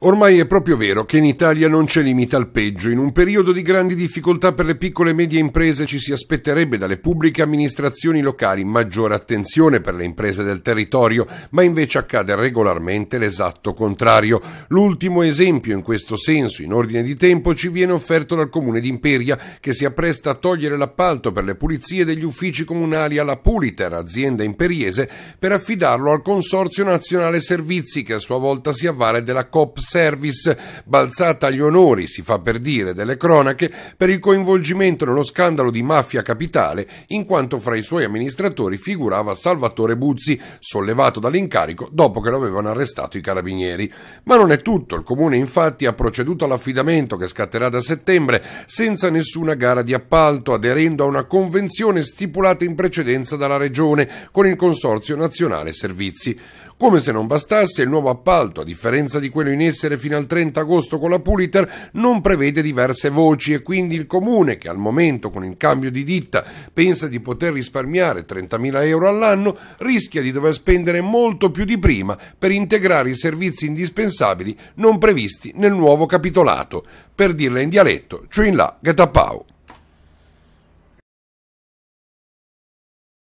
Ormai è proprio vero che in Italia non c'è limite al peggio. In un periodo di grandi difficoltà per le piccole e medie imprese ci si aspetterebbe dalle pubbliche amministrazioni locali maggiore attenzione per le imprese del territorio, ma invece accade regolarmente l'esatto contrario. L'ultimo esempio in questo senso, in ordine di tempo, ci viene offerto dal comune di Imperia, che si appresta a togliere l'appalto per le pulizie degli uffici comunali alla Puliter, azienda imperiese, per affidarlo al Consorzio Nazionale Servizi, che a sua volta si avvale della COPS Service, balzata agli onori, si fa per dire, delle cronache per il coinvolgimento nello scandalo di mafia capitale, in quanto fra i suoi amministratori figurava Salvatore Buzzi, sollevato dall'incarico dopo che lo avevano arrestato i carabinieri. Ma non è tutto, il comune infatti ha proceduto all'affidamento che scatterà da settembre senza nessuna gara di appalto, aderendo a una convenzione stipulata in precedenza dalla Regione con il Consorzio Nazionale Servizi. Come se non bastasse, il nuovo appalto, a differenza di quello in essere fino al 30 agosto con la Puliter, non prevede diverse voci e quindi il comune, che al momento con il cambio di ditta pensa di poter risparmiare 30.000 euro all'anno, rischia di dover spendere molto più di prima per integrare i servizi indispensabili non previsti nel nuovo capitolato. Per dirla in dialetto, ciò cioè in là, get up out.